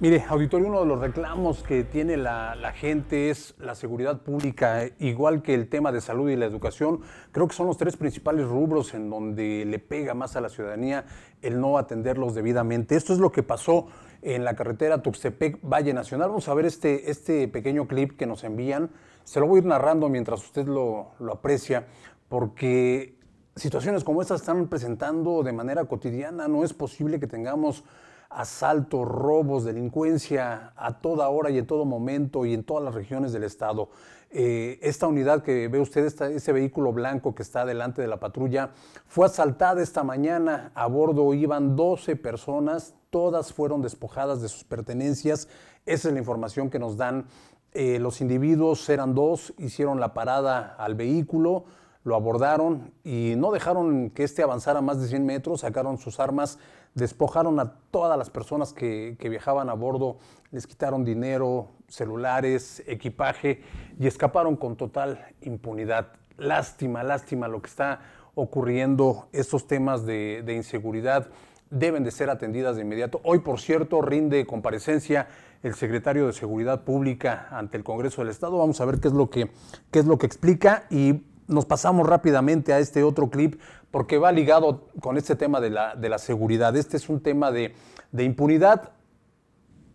Mire, auditorio, uno de los reclamos que tiene la, gente es la seguridad pública, igual que el tema de salud y la educación. Creo que son los tres principales rubros en donde le pega más a la ciudadanía el no atenderlos debidamente. Esto es lo que pasó en la carretera Tuxtepec Valle Nacional. Vamos a ver este, este pequeño clip que nos envían. Se lo voy a ir narrando mientras usted lo, aprecia, porque situaciones como estas están presentando de manera cotidiana. No es posible que tengamos asaltos, robos, delincuencia a toda hora y en todo momento y en todas las regiones del estado. Eh, esta unidad que ve usted, este ese vehículo blanco que está delante de la patrulla, fue asaltada esta mañana. A bordo iban 12 personas, todas fueron despojadas de sus pertenencias. Esa es la información que nos dan. Eh, los individuos eran dos, hicieron la parada al vehículo lo abordaron y no dejaron que este avanzara más de 100 metros, sacaron sus armas, despojaron a todas las personas que, viajaban a bordo, les quitaron dinero, celulares, equipaje y escaparon con total impunidad. Lástima, lástima lo que está ocurriendo, estos temas de, inseguridad deben de ser atendidas de inmediato. Hoy, por cierto, rinde comparecencia el secretario de Seguridad Pública ante el Congreso del Estado. Vamos a ver qué es lo que, qué es lo que explica y nos pasamos rápidamente a este otro clip porque va ligado con este tema de la, seguridad. Este es un tema de, impunidad.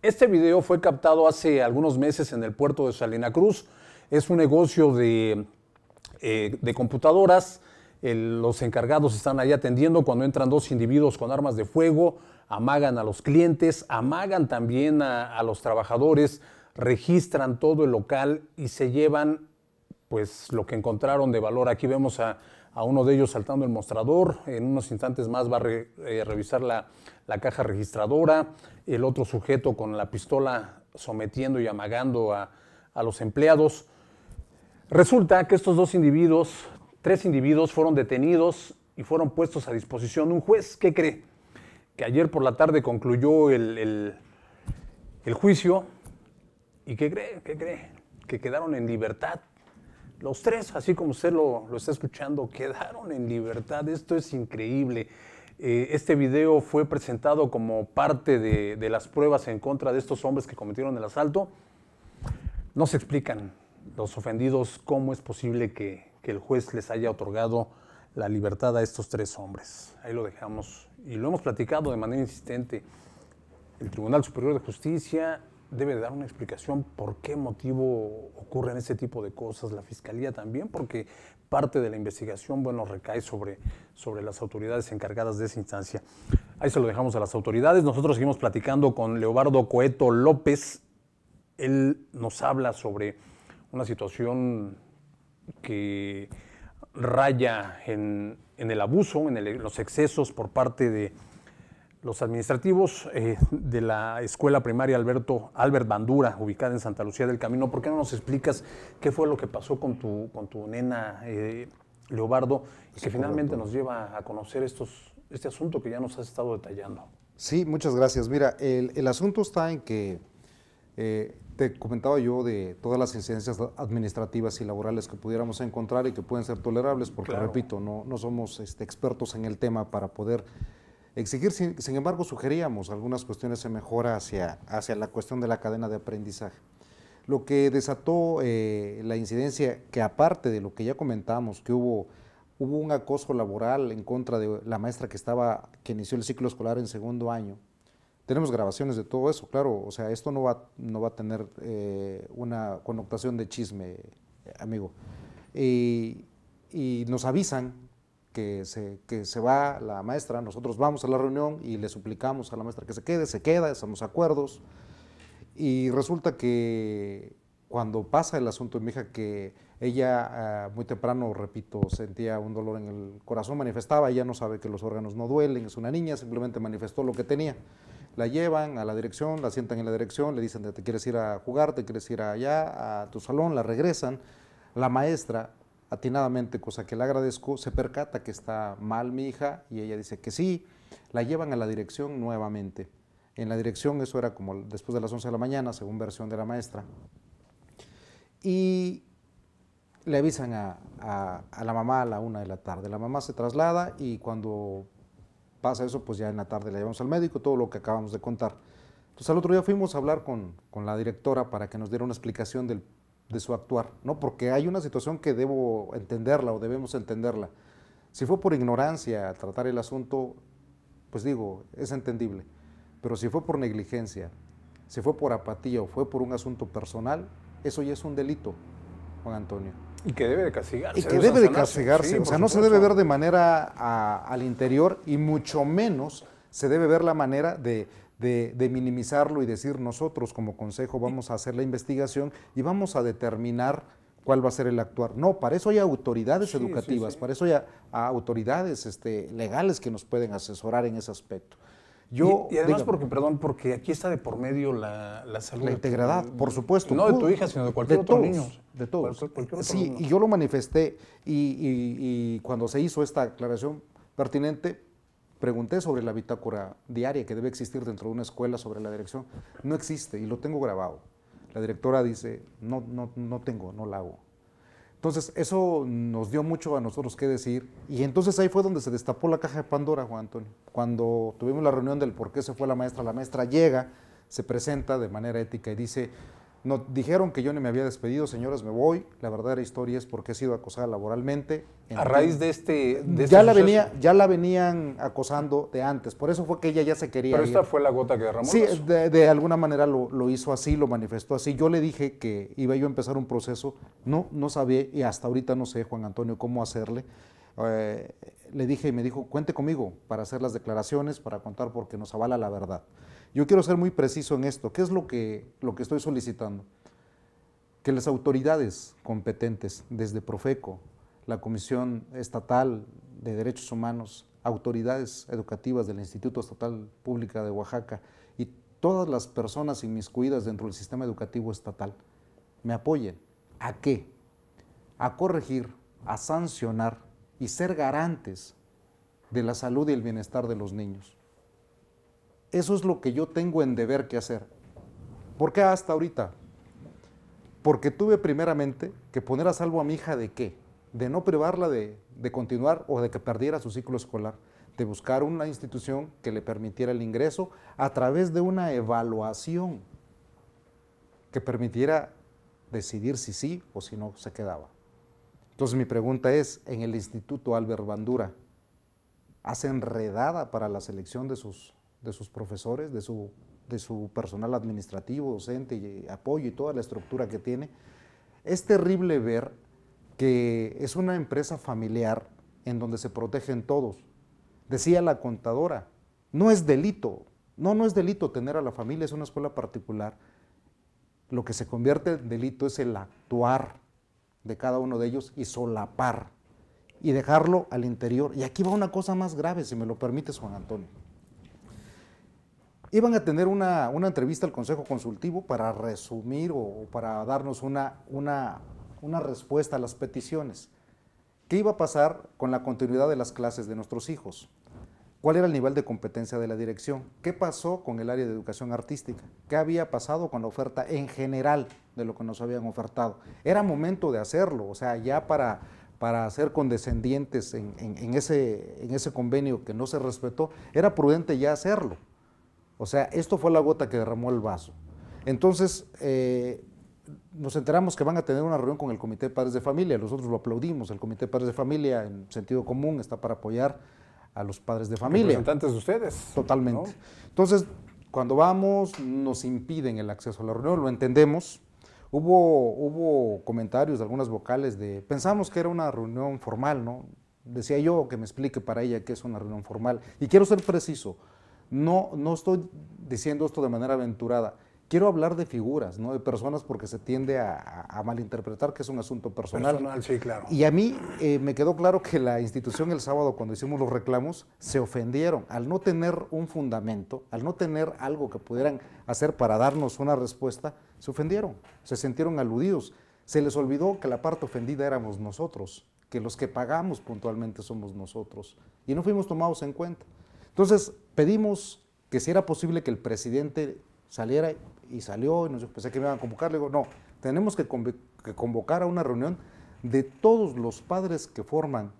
Este video fue captado hace algunos meses en el puerto de Salina Cruz. Es un negocio de, eh, computadoras. los encargados están ahí atendiendo cuando entran dos individuos con armas de fuego, amagan a los clientes, amagan también a los trabajadores, registran todo el local y se llevan pues lo que encontraron de valor. Aquí vemos a, uno de ellos saltando el mostrador, en unos instantes más va a eh, revisar la, caja registradora, el otro sujeto con la pistola sometiendo y amagando a, los empleados. Resulta que estos dos individuos, tres individuos, fueron detenidos y fueron puestos a disposición de un juez. ¿Qué cree? Que ayer por la tarde concluyó el, el juicio y ¿qué cree? ¿Qué cree? Que quedaron en libertad los tres, así como usted lo, está escuchando, quedaron en libertad. Esto es increíble. Eh, este video fue presentado como parte de, las pruebas en contra de estos hombres que cometieron el asalto. No se explican los ofendidos cómo es posible que, que, el juez les haya otorgado la libertad a estos tres hombres. Ahí lo dejamos y lo hemos platicado de manera insistente. El Tribunal Superior de Justicia debe dar una explicación por qué motivo ocurren ese tipo de cosas, la Fiscalía también, porque parte de la investigación, bueno, recae sobre, sobre las autoridades encargadas de esa instancia. Ahí se lo dejamos a las autoridades. Nosotros seguimos platicando con Leobardo Coeto López. Él nos habla sobre una situación que raya en, el abuso, en los excesos por parte de los administrativos eh, de la escuela primaria Alberto Albert Bandura, ubicada en Santa Lucía del Camino, ¿por qué no nos explicas qué fue lo que pasó con tu, con tu nena eh, Leobardo, y que finalmente nos lleva a conocer este asunto que ya nos has estado detallando? Sí, muchas gracias. Mira, el, asunto está en que eh, te comentaba yo de todas las incidencias administrativas y laborales que pudiéramos encontrar y que pueden ser tolerables, porque repito, no, no somos este, expertos en el tema para poder exigir. Sin, embargo, sugeríamos algunas cuestiones de mejora hacia, hacia la cuestión de la cadena de aprendizaje. Lo que desató eh, la incidencia, que aparte de lo que ya comentamos, que hubo, hubo un acoso laboral en contra de la maestra que, estaba, que inició el ciclo escolar en segundo año, tenemos grabaciones de todo eso, claro. O sea, esto no va, no va a tener eh, una connotación de chisme, amigo. y nos avisan que se, que se va la maestra, nosotros vamos a la reunión y le suplicamos a la maestra que se quede, se queda, estamos acuerdos. Y resulta que cuando pasa el asunto de mi hija, que ella ah, muy temprano, repito, sentía un dolor en el corazón, manifestaba, ella no sabe que los órganos no duelen, es una niña, simplemente manifestó lo que tenía. La llevan a la dirección, la sientan en la dirección, le dicen, te quieres ir a jugar, te quieres ir allá, a tu salón, la regresan. La maestra atinadamente, cosa que le agradezco, se percata que está mal mi hija y ella dice que sí, la llevan a la dirección nuevamente. En la dirección eso era como después de las 11 de la mañana, según versión de la maestra. Y le avisan a, la mamá a la una de la tarde. La mamá se traslada y cuando pasa eso, pues ya en la tarde la llevamos al médico, todo lo que acabamos de contar. Entonces al otro día fuimos a hablar con la directora para que nos diera una explicación del de su actuar, ¿no? Porque hay una situación que debo entenderla o debemos entenderla. Si fue por ignorancia tratar el asunto, pues digo, es entendible. Pero si fue por negligencia, si fue por apatía o fue por un asunto personal, eso ya es un delito, Juan Antonio. Y que debe de castigarse. Y que debe de castigarse. o sea, no se debe ver de manera al interior y mucho menos se debe ver la manera de, de, minimizarlo y decir nosotros como consejo vamos a hacer la investigación y vamos a determinar cuál va a ser el actuar. No, para eso hay autoridades educativas, para eso hay autoridades este, legales que nos pueden asesorar en ese aspecto. Yo, y, además porque, perdón, porque aquí está de por medio la, la salud. La integridad, por supuesto. No de tu hija, sino de cualquier otro niño. De todos. sí, y yo lo manifesté y, y, cuando se hizo esta aclaración pertinente, pregunté sobre la bitácora diaria que debe existir dentro de una escuela sobre la dirección. No existe y lo tengo grabado. La directora dice, no, no, no tengo, no la hago. Entonces, eso nos dio mucho a nosotros que decir. Y entonces ahí fue donde se destapó la caja de Pandora, Juan Antonio. Cuando tuvimos la reunión del por qué se fue la maestra, la maestra llega, se presenta de manera ética y dice, no, dijeron que yo no me había despedido, señoras, me voy. La verdadera historia es porque he sido acosada laboralmente. a raíz de este. este ya, la venía, ya la venían acosando de antes, por eso fue que ella ya se quería. Pero esta fue la gota que derramó. Sí, de, alguna manera lo, hizo así, lo manifestó así. Yo le dije que iba yo a empezar un proceso, no, no sabía y hasta ahorita no sé, Juan Antonio, cómo hacerle. Eh, le dije y me dijo, cuente conmigo para hacer las declaraciones, para contar porque nos avala la verdad. Yo quiero ser muy preciso en esto. ¿Qué es lo que, lo que estoy solicitando? Que las autoridades competentes, desde Profeco, la Comisión Estatal de Derechos Humanos, autoridades educativas del Instituto Estatal Pública de Oaxaca y todas las personas inmiscuidas dentro del sistema educativo estatal, me apoyen. ¿A qué? A corregir, a sancionar y ser garantes de la salud y el bienestar de los niños. Eso es lo que yo tengo en deber que hacer. ¿Por qué hasta ahorita? Porque tuve primeramente que poner a salvo a mi hija de qué? De no privarla de, de continuar o de que perdiera su ciclo escolar, de buscar una institución que le permitiera el ingreso a través de una evaluación que permitiera decidir si sí o si no se quedaba. Entonces mi pregunta es, en el Instituto Albert Bandura, ¿hace enredada para la selección de sus de sus profesores, de su, de su personal administrativo, docente, y eh, apoyo y toda la estructura que tiene. Es terrible ver que es una empresa familiar en donde se protegen todos. Decía la contadora, no es delito, no, no es delito tener a la familia, es una escuela particular. Lo que se convierte en delito es el actuar de cada uno de ellos y solapar y dejarlo al interior. Y aquí va una cosa más grave, si me lo permites, Juan Antonio iban a tener una, entrevista al Consejo Consultivo para resumir o, para darnos una, una, respuesta a las peticiones. ¿Qué iba a pasar con la continuidad de las clases de nuestros hijos? ¿Cuál era el nivel de competencia de la dirección? ¿Qué pasó con el área de educación artística? ¿Qué había pasado con la oferta en general de lo que nos habían ofertado? Era momento de hacerlo, o sea, ya para, para ser condescendientes en, ese, en ese convenio que no se respetó, era prudente ya hacerlo. O sea, esto fue la gota que derramó el vaso. Entonces, eh, nos enteramos que van a tener una reunión con el Comité de Padres de Familia. Nosotros lo aplaudimos. El Comité de Padres de Familia, en sentido común, está para apoyar a los padres de familia. Representantes de ustedes. Totalmente. Entonces, cuando vamos, nos impiden el acceso a la reunión, lo entendemos. Hubo, hubo comentarios de algunas vocales de, pensamos que era una reunión formal, ¿no? Decía yo que me explique para ella que es una reunión formal. Y quiero ser preciso, no, no estoy diciendo esto de manera aventurada. Quiero hablar de figuras, no de personas, porque se tiende a, malinterpretar que es un asunto personal. Personal, sí, claro. Y a mí eh, me quedó claro que la institución el sábado, cuando hicimos los reclamos, se ofendieron al no tener un fundamento, al no tener algo que pudieran hacer para darnos una respuesta, se ofendieron, se sintieron aludidos. Se les olvidó que la parte ofendida éramos nosotros, que los que pagamos puntualmente somos nosotros, y no fuimos tomados en cuenta. Entonces, pedimos que si era posible que el presidente saliera y salió y nos pensé que me iban a convocar. Le digo, no, tenemos que, convocar a una reunión de todos los padres que forman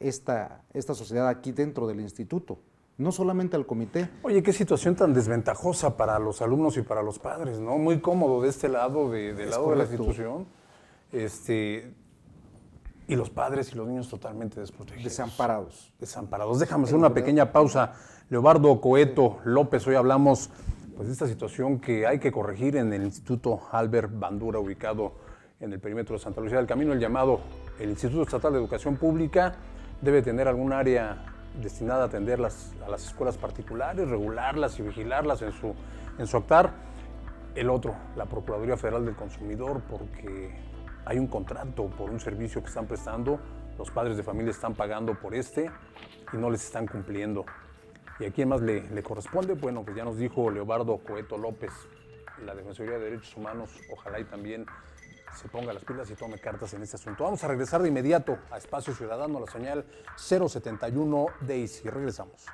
esta, esta sociedad aquí dentro del instituto, no solamente al comité. Oye, qué situación tan desventajosa para los alumnos y para los padres, ¿no? Muy cómodo de este lado, del lado de la institución. Este, y los padres y los niños totalmente desprotegidos. Desamparados. Desamparados. Déjame hacer una pequeña pausa. Leobardo Coeto López, hoy hablamos pues, de esta situación que hay que corregir en el Instituto Albert Bandura, ubicado en el perímetro de Santa Lucía del Camino, el llamado el Instituto Estatal de Educación Pública debe tener algún área destinada a atender las, a las escuelas particulares, regularlas y vigilarlas en su, en su actar. El otro, la Procuraduría Federal del Consumidor, porque hay un contrato por un servicio que están prestando, los padres de familia están pagando por este y no les están cumpliendo. ¿Y a quién más le, corresponde? Bueno, pues ya nos dijo Leobardo Coeto López, la Defensoría de Derechos Humanos, ojalá y también se ponga las pilas y tome cartas en este asunto. Vamos a regresar de inmediato a Espacio Ciudadano, la señal 071 Daisy. Regresamos.